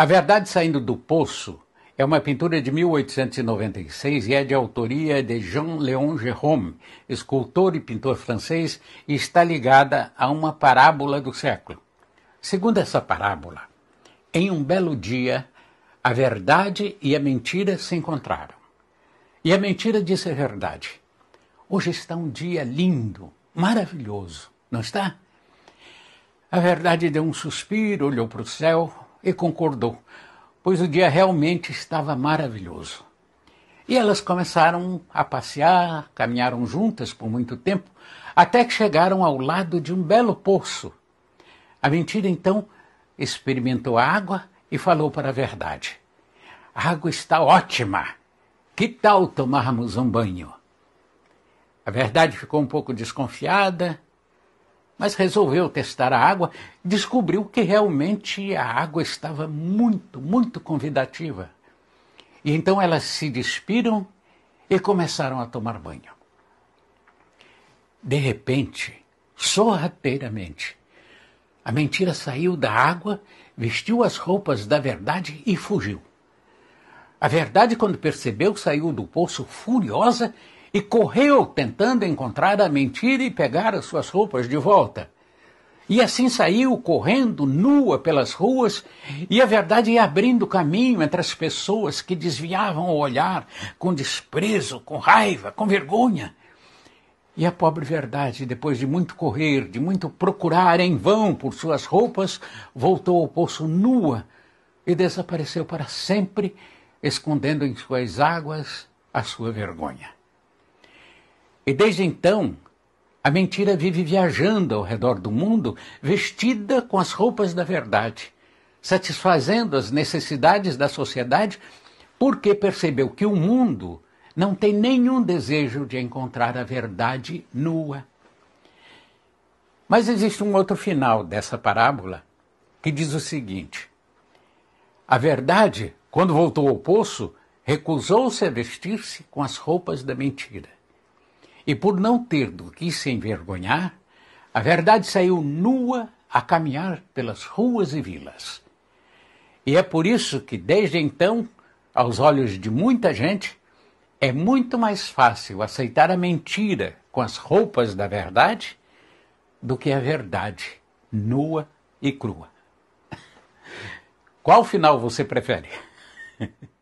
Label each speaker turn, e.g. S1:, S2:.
S1: A Verdade Saindo do Poço é uma pintura de 1896 e é de autoria de Jean-Léon Jérôme, escultor e pintor francês, e está ligada a uma parábola do século. Segundo essa parábola, em um belo dia, a verdade e a mentira se encontraram. E a mentira disse a verdade. Hoje está um dia lindo, maravilhoso, não está? A verdade deu um suspiro, olhou para o céu, e concordou, pois o dia realmente estava maravilhoso. E elas começaram a passear, caminharam juntas por muito tempo, até que chegaram ao lado de um belo poço. A mentira então experimentou a água e falou para a verdade: A água está ótima! Que tal tomarmos um banho? A verdade ficou um pouco desconfiada mas resolveu testar a água, descobriu que realmente a água estava muito, muito convidativa. E então elas se despiram e começaram a tomar banho. De repente, sorrateiramente, a mentira saiu da água, vestiu as roupas da verdade e fugiu. A verdade, quando percebeu, saiu do poço furiosa e correu tentando encontrar a mentira e pegar as suas roupas de volta. E assim saiu correndo nua pelas ruas, e a verdade ia abrindo caminho entre as pessoas que desviavam o olhar com desprezo, com raiva, com vergonha. E a pobre verdade, depois de muito correr, de muito procurar em vão por suas roupas, voltou ao poço nua e desapareceu para sempre, escondendo em suas águas a sua vergonha. E desde então, a mentira vive viajando ao redor do mundo, vestida com as roupas da verdade, satisfazendo as necessidades da sociedade, porque percebeu que o mundo não tem nenhum desejo de encontrar a verdade nua. Mas existe um outro final dessa parábola que diz o seguinte: A verdade, quando voltou ao poço, recusou-se a vestir-se com as roupas da mentira. E por não ter do que se envergonhar, a verdade saiu nua a caminhar pelas ruas e vilas. E é por isso que, desde então, aos olhos de muita gente, é muito mais fácil aceitar a mentira com as roupas da verdade do que a verdade nua e crua. Qual final você prefere?